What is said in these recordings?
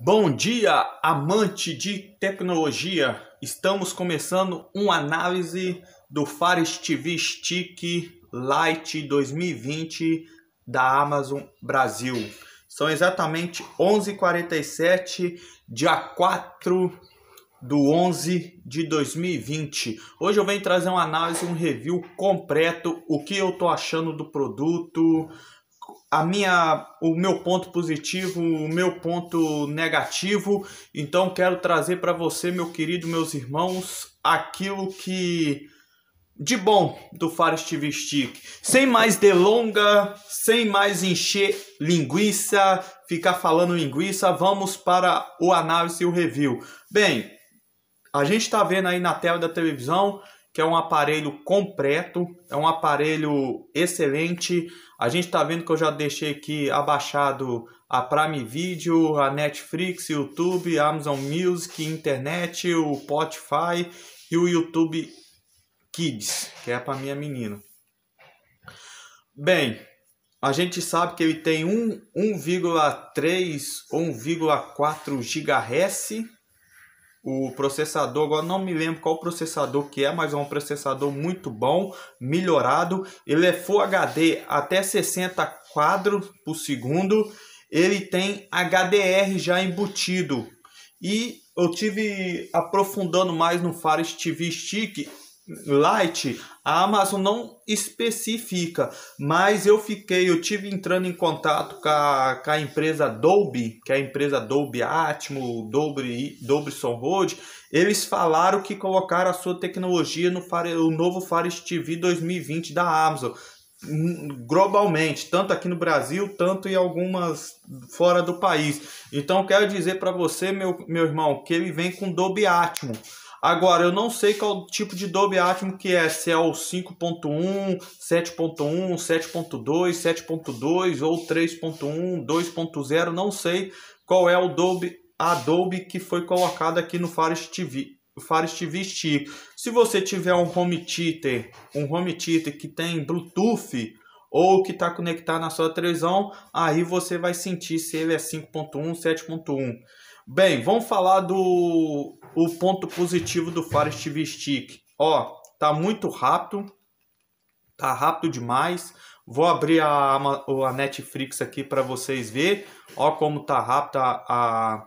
Bom dia, amante de tecnologia! Estamos começando uma análise do Fire TV Stick Lite 2020 da Amazon Brasil. São exatamente 11h47, dia 4 do 11 de 2020. Hoje eu venho trazer uma análise, um review completo, o que eu tô achando do produto, a minha, o meu ponto positivo, o meu ponto negativo. Então quero trazer para você, meu querido, meus irmãos, aquilo que de bom do Faro TV Stick. Sem mais delonga, sem mais encher linguiça, ficar falando linguiça, vamos para o análise e o review. Bem, a gente está vendo aí na tela da televisão que é um aparelho completo, é um aparelho excelente a gente está vendo que eu já deixei aqui abaixado a Prime Video, a Netflix, YouTube, Amazon Music, internet, o Spotify e o YouTube Kids, que é para minha menina. Bem, a gente sabe que ele tem 1,3 ou 1,4 GHz o processador, agora não me lembro qual processador que é, mas é um processador muito bom, melhorado. Ele é Full HD até 60 quadros por segundo. Ele tem HDR já embutido. E eu tive aprofundando mais no Fire TV Stick Light, a Amazon não especifica, mas eu fiquei, eu tive entrando em contato com a, com a empresa Dolby, que é a empresa Dolby Atmos, Dolby, Dolby Sound Road, eles falaram que colocaram a sua tecnologia no Fire, o novo Fire TV 2020 da Amazon, hum, globalmente, tanto aqui no Brasil, tanto em algumas fora do país. Então quero dizer para você, meu, meu irmão, que ele vem com Dolby Atmos Agora, eu não sei qual tipo de Dolby Atmos que é, se é o 5.1, 7.1, 7.2, 7.2 ou 3.1, 2.0, não sei qual é o Dolby, a Dolby que foi colocada aqui no Fire TV. Fire TV Stick. Se você tiver um home theater, um home theater que tem Bluetooth, ou que está conectado na sua televisão, aí você vai sentir se ele é 5.1, 7.1. Bem, vamos falar do o ponto positivo do Fire TV Stick. Ó, tá muito rápido, tá rápido demais. Vou abrir a, a Netflix aqui para vocês ver. Ó como tá rápido a, a,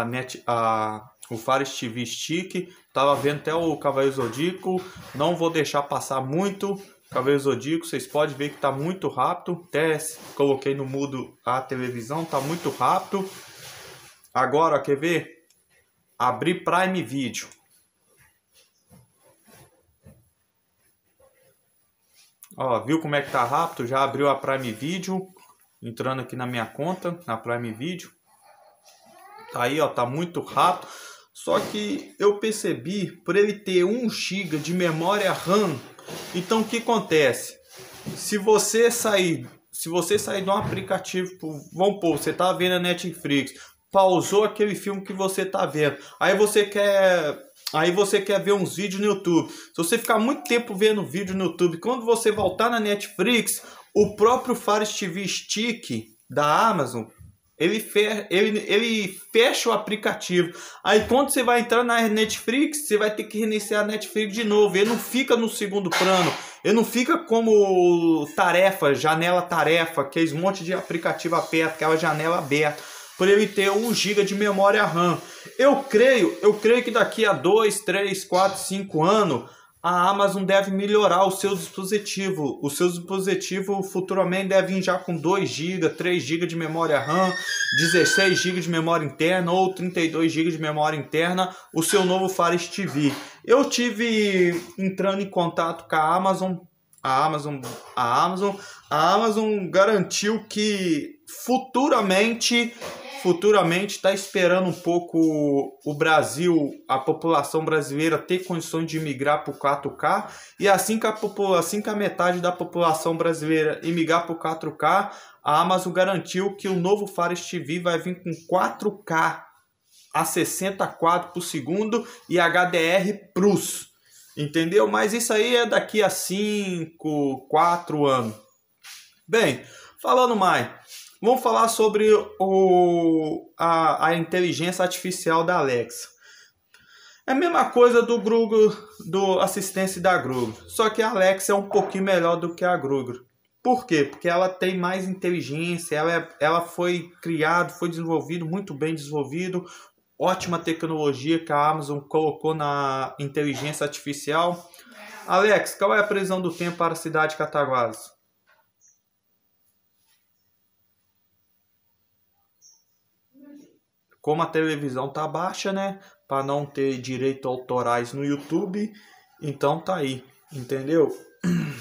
a Net, a, o Fire TV Stick. Tava vendo até o Cavaleiro Zodíaco. Não vou deixar passar muito. Cavaleiro Zodíaco, vocês podem ver que tá muito rápido. Até coloquei no mudo a televisão, tá muito rápido. Agora, quer ver? Abrir Prime Video. Ó, viu como é que tá rápido? Já abriu a Prime Video. Entrando aqui na minha conta, na Prime Video. Tá aí, ó, tá muito rápido. Só que eu percebi, por ele ter 1 GB de memória RAM, então o que acontece? Se você sair, se você sair de um aplicativo, vamos pôr, você tá vendo a Netflix, pausou aquele filme que você está vendo. Aí você quer Aí você quer ver uns vídeos no YouTube. Se você ficar muito tempo vendo vídeo no YouTube, quando você voltar na Netflix, o próprio Fire TV Stick da Amazon, ele, fe ele, ele fecha o aplicativo. Aí quando você vai entrar na Netflix, você vai ter que reiniciar a Netflix de novo. Ele não fica no segundo plano. Ele não fica como tarefa, janela tarefa, que é esse monte de aplicativo aperto, aquela janela aberta por ele ter 1 GB de memória RAM. Eu creio, eu creio que daqui a 2, 3, 4, 5 anos a Amazon deve melhorar o seu dispositivo. O seu dispositivo futuramente deve vir já com 2 GB, 3 GB de memória RAM, 16 GB de memória interna ou 32 GB de memória interna, o seu novo Fire TV. Eu tive entrando em contato com a Amazon, a Amazon, a Amazon, a Amazon garantiu que futuramente futuramente está esperando um pouco o Brasil, a população brasileira ter condições de migrar para o 4K e assim que, a assim que a metade da população brasileira migrar para o 4K, a Amazon garantiu que o novo Fire TV vai vir com 4K a 60 quadros por segundo e HDR Plus, entendeu? Mas isso aí é daqui a 5, 4 anos. Bem, falando mais, Vamos falar sobre o, a, a inteligência artificial da Alexa. É a mesma coisa do Google, do assistente da Google, só que a Alexa é um pouquinho melhor do que a Google. Por quê? Porque ela tem mais inteligência, ela, é, ela foi criada, foi desenvolvido, muito bem desenvolvido, ótima tecnologia que a Amazon colocou na inteligência artificial. Alex, qual é a previsão do tempo para a cidade de Cataguases? Como a televisão tá baixa, né? Para não ter direito autorais no YouTube, então tá aí, entendeu?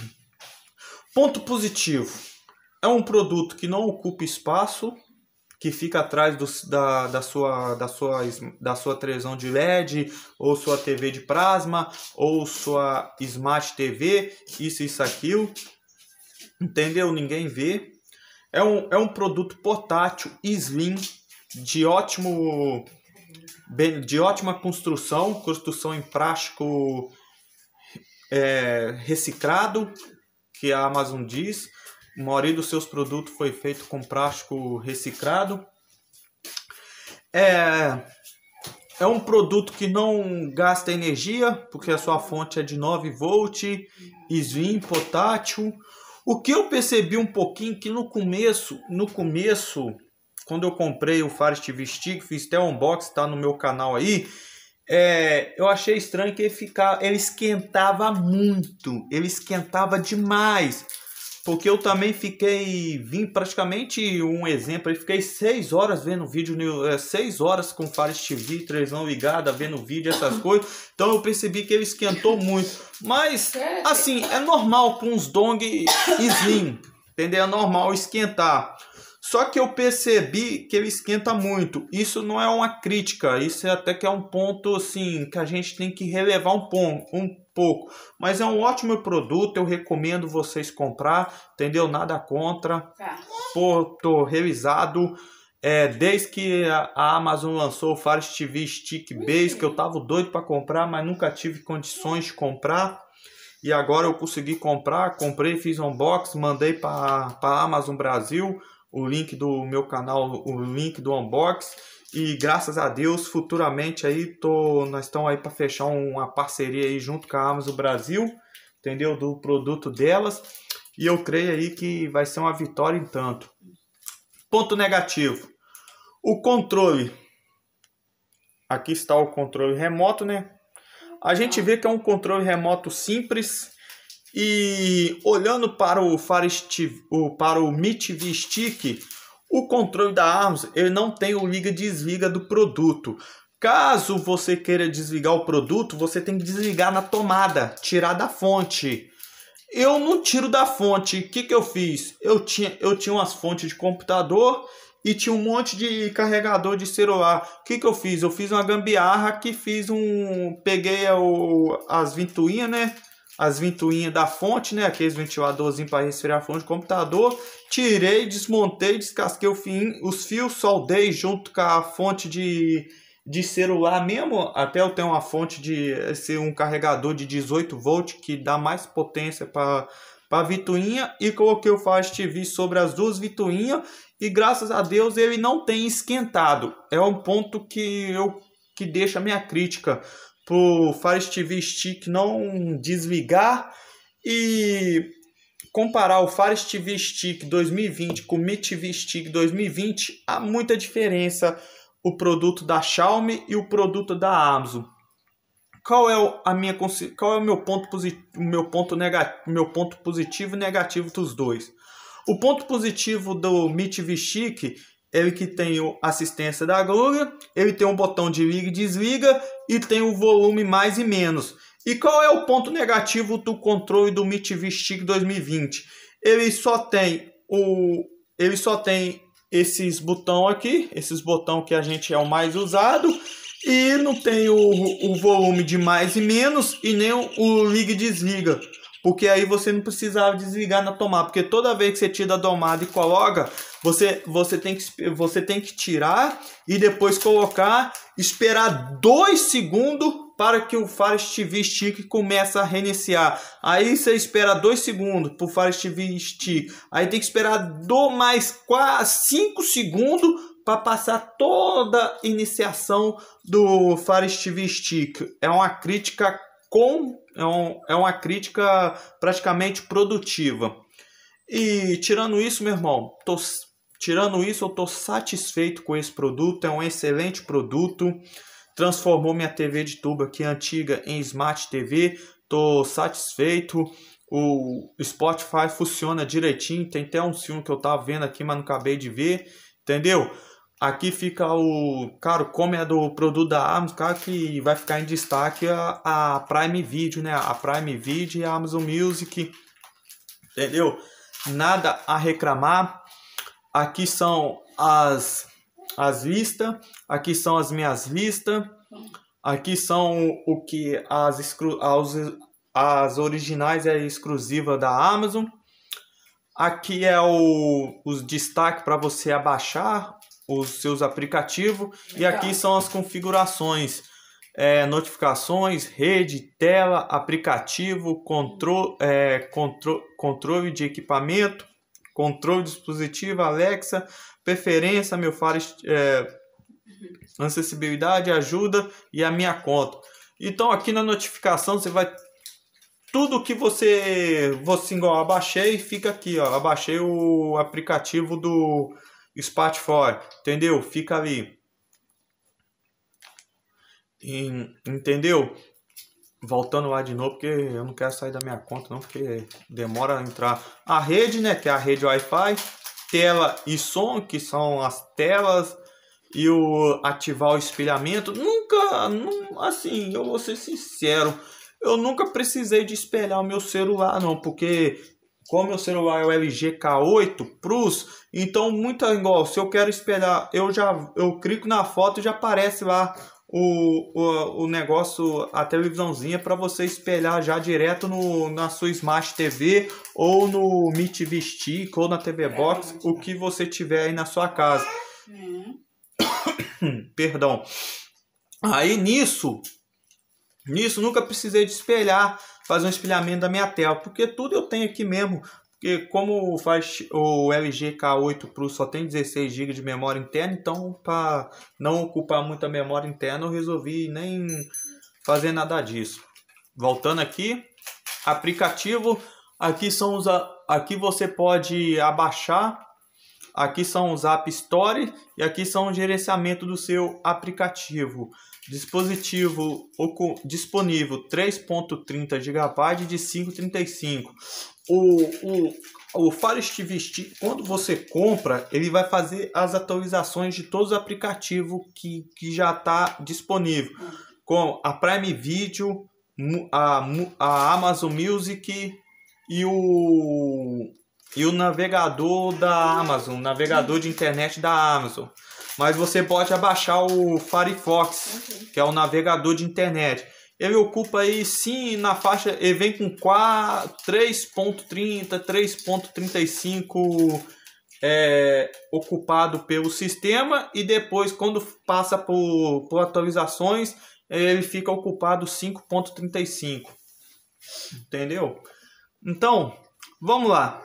Ponto positivo: é um produto que não ocupa espaço, que fica atrás do, da, da, sua, da, sua, da sua televisão de LED, ou sua TV de plasma, ou sua Smart TV, isso, isso, aquilo. Entendeu? Ninguém vê. É um, é um produto portátil, slim, de ótimo de ótima construção, construção em plástico é, reciclado, que a Amazon diz. A maioria dos seus produtos foi feito com plástico reciclado. É, é um produto que não gasta energia, porque a sua fonte é de 9 volt, SVIN, potátil. O que eu percebi um pouquinho que no começo, no começo quando eu comprei o Fire TV Stick, fiz até um unboxing, tá no meu canal aí. É, eu achei estranho que ele ficava, ele esquentava muito, ele esquentava demais, porque eu também fiquei, vim praticamente um exemplo, eu fiquei seis horas vendo vídeo, é, seis horas com Fire TV, não ligada, vendo vídeo, essas coisas, então eu percebi que ele esquentou muito, mas assim, é normal com os dong slim, entendeu? É normal esquentar. Só que eu percebi que ele esquenta muito. Isso não é uma crítica, isso é até que é um ponto assim que a gente tem que relevar um pouco, um pouco. Mas é um ótimo produto, eu recomendo vocês comprar, entendeu? Nada contra. Tá. Pô, tô revisado. É, desde que a Amazon lançou o Fire TV Stick uhum. Base, que eu tava doido para comprar, mas nunca tive condições de comprar. E agora eu consegui comprar, comprei, fiz unboxing, mandei para a Amazon Brasil o link do meu canal, o link do unbox. E graças a Deus, futuramente aí tô, nós estamos aí para fechar uma parceria aí junto com a Amazon Brasil, entendeu? Do produto delas. E eu creio aí que vai ser uma vitória em tanto. Ponto negativo. O controle. Aqui está o controle remoto, né? A gente vê que é um controle remoto simples, e olhando para o, Farest, o, para o MITV Stick, o controle da ARMS ele não tem o liga desliga do produto. Caso você queira desligar o produto, você tem que desligar na tomada, tirar da fonte. Eu não tiro da fonte. O que, que eu fiz? Eu tinha, eu tinha umas fontes de computador e tinha um monte de carregador de celular. O que, que eu fiz? Eu fiz uma gambiarra que fiz um. Peguei o, as ventoinhas, né? as ventoinhas da fonte, né? Aqueles ventiladorzinhos para resfriar a fonte do computador. Tirei, desmontei, descasquei o fim, os fios, soldei junto com a fonte de, de celular mesmo. Até eu tenho uma fonte de ser um carregador de 18 volts que dá mais potência para a vituinha e coloquei o Fast TV sobre as duas vituinhas e graças a Deus ele não tem esquentado. É um ponto que eu que deixa a minha crítica pro Fire TV Stick não desligar e comparar o Fire TV Stick 2020 com o Mi TV Stick 2020, há muita diferença o produto da Xiaomi e o produto da Amazon. Qual é a minha qual é o meu ponto positivo, meu ponto negativo, meu ponto positivo e negativo dos dois? O ponto positivo do Mi TV Stick ele que tem assistência da Globo, ele tem um botão de liga e desliga e tem o volume mais e menos. E qual é o ponto negativo do controle do Mi Stick 2020? Ele só tem o ele só tem esses botão aqui, esses botão que a gente é o mais usado e não tem o, o volume de mais e menos e nem o, o liga e desliga porque aí você não precisava desligar na tomada, porque toda vez que você tira a tomada e coloca, você, você, tem que, você tem que tirar e depois colocar, esperar dois segundos para que o Fire TV Stick comece a reiniciar. Aí você espera dois segundos para o Fire TV Stick. Aí tem que esperar do mais quase 5 segundos para passar toda a iniciação do Fire TV Stick. É uma crítica com é, um, é uma crítica praticamente produtiva. E tirando isso, meu irmão, tô, tirando isso, eu tô satisfeito com esse produto, é um excelente produto. Transformou minha TV de tubo aqui antiga em Smart TV, tô satisfeito. O Spotify funciona direitinho, tem até um filme que eu tava vendo aqui, mas não acabei de ver, entendeu? Aqui fica o. Cara, como é do produto da Amazon, cara, que vai ficar em destaque a, a Prime Video, né? A Prime Video e a Amazon Music. Entendeu? Nada a reclamar. Aqui são as, as listas. Aqui são as minhas listas. Aqui são o que as, as, as originais é exclusiva da Amazon. Aqui é o, os destaque para você abaixar os seus aplicativos. E aqui são as configurações. É, notificações, rede, tela, aplicativo, contro, é, contro, controle de equipamento, controle de dispositivo, Alexa, preferência, meu faro, é, acessibilidade, ajuda e a minha conta. Então aqui na notificação você vai tudo que você você igual abaixei fica aqui, ó, abaixei o aplicativo do Spat for, entendeu? Fica ali. E, entendeu? Voltando lá de novo, porque eu não quero sair da minha conta, não, porque demora a entrar. A rede, né? Que é a rede Wi-Fi, tela e som, que são as telas, e o ativar o espelhamento. Nunca, não, assim, eu vou ser sincero, eu nunca precisei de espelhar o meu celular, não, porque como meu celular é o LG K8 Plus, então muito igual, se eu quero esperar, eu já eu clico na foto e já aparece lá o, o, o negócio, a televisãozinha para você espelhar já direto no, na sua Smart TV ou no Meet Vistic ou na TV é, Box, o que você tiver aí na sua casa. É. Perdão. Aí nisso, nisso nunca precisei de espelhar fazer um espelhamento da minha tela, porque tudo eu tenho aqui mesmo. Porque como faz o LG K8 Pro só tem 16 GB de memória interna, então para não ocupar muita memória interna, eu resolvi nem fazer nada disso. Voltando aqui, aplicativo, aqui são os aqui você pode abaixar Aqui são os App Store e aqui são o gerenciamento do seu aplicativo. Dispositivo disponível 3.30 GB de 5.35. O, o, o Fire TV Stick, quando você compra, ele vai fazer as atualizações de todos os aplicativos que, que já está disponível. Como a Prime Video, a, a Amazon Music e o, e o navegador da Amazon, navegador de internet da Amazon mas você pode abaixar o Firefox, uhum. que é o navegador de internet. Ele ocupa aí sim na faixa, ele vem com 3.30, 3.35 é, ocupado pelo sistema e depois quando passa por, por atualizações ele fica ocupado 5.35 entendeu? Então vamos lá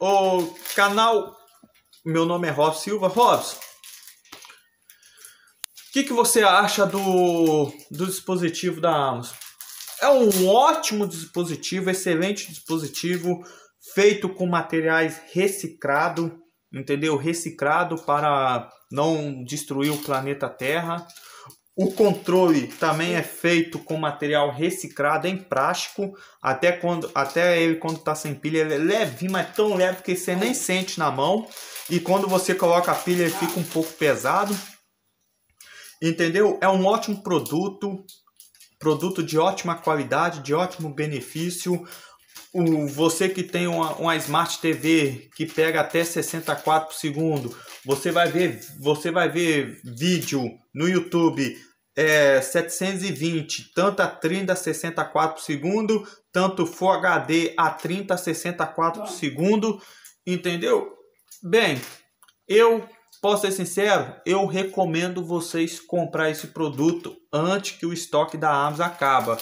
o canal meu nome é Rob Silva Robson que, que você acha do, do dispositivo da Amazon? É um ótimo dispositivo, excelente dispositivo, feito com materiais reciclado, entendeu? Reciclado para não destruir o planeta Terra. O controle também é feito com material reciclado em plástico, até quando até ele quando está sem pilha ele é leve, mas tão leve que você nem sente na mão. E quando você coloca a pilha ele fica um pouco pesado. Entendeu? É um ótimo produto, produto de ótima qualidade, de ótimo benefício. O, você que tem uma, uma Smart TV que pega até 64 quadros por segundo, você vai ver, você vai ver vídeo no YouTube é, 720, tanto a 30 a 60 quadros por segundo, tanto Full HD a 30 a 60 por segundo, entendeu? Bem, eu Posso ser sincero? Eu recomendo vocês comprar esse produto antes que o estoque da Amazon acaba.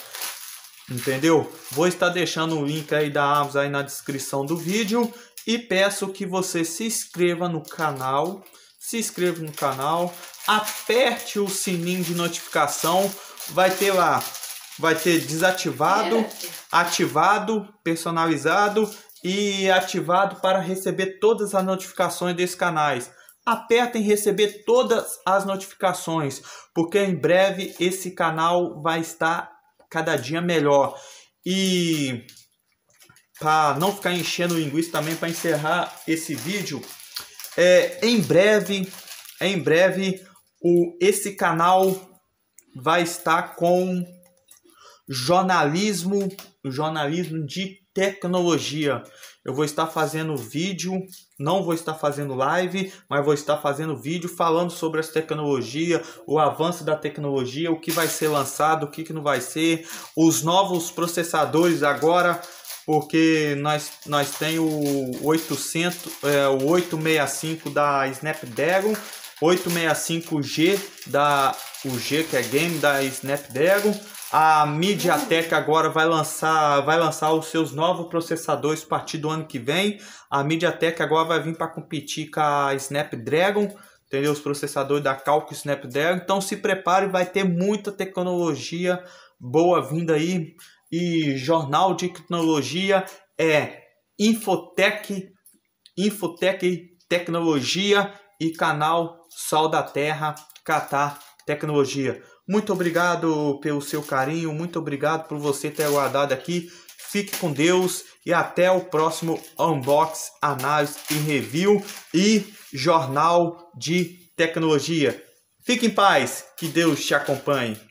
Entendeu? Vou estar deixando o link aí da Amazon aí na descrição do vídeo e peço que você se inscreva no canal, se inscreva no canal, aperte o sininho de notificação, vai ter lá, vai ter desativado, ativado, personalizado e ativado para receber todas as notificações desses canais aperta em receber todas as notificações, porque em breve esse canal vai estar cada dia melhor. E para não ficar enchendo linguiça também para encerrar esse vídeo, é, em breve, em breve o esse canal vai estar com jornalismo, jornalismo de tecnologia eu vou estar fazendo vídeo, não vou estar fazendo live, mas vou estar fazendo vídeo falando sobre as tecnologias, o avanço da tecnologia, o que vai ser lançado, o que, que não vai ser, os novos processadores agora, porque nós, nós tem o, é, o 865 da Snapdragon, 865G da o G que é game da Snapdragon a Mediatek agora vai lançar, vai lançar os seus novos processadores a partir do ano que vem. A Mediatek agora vai vir para competir com a Snapdragon, entendeu? Os processadores da Qualcomm Snapdragon. Então se prepare, vai ter muita tecnologia boa vinda aí. E jornal de tecnologia é Infotec, Infotec Tecnologia e canal Sol da Terra Catar Tecnologia. Muito obrigado pelo seu carinho, muito obrigado por você ter aguardado aqui. Fique com Deus e até o próximo unbox, análise e review e jornal de tecnologia. Fique em paz, que Deus te acompanhe.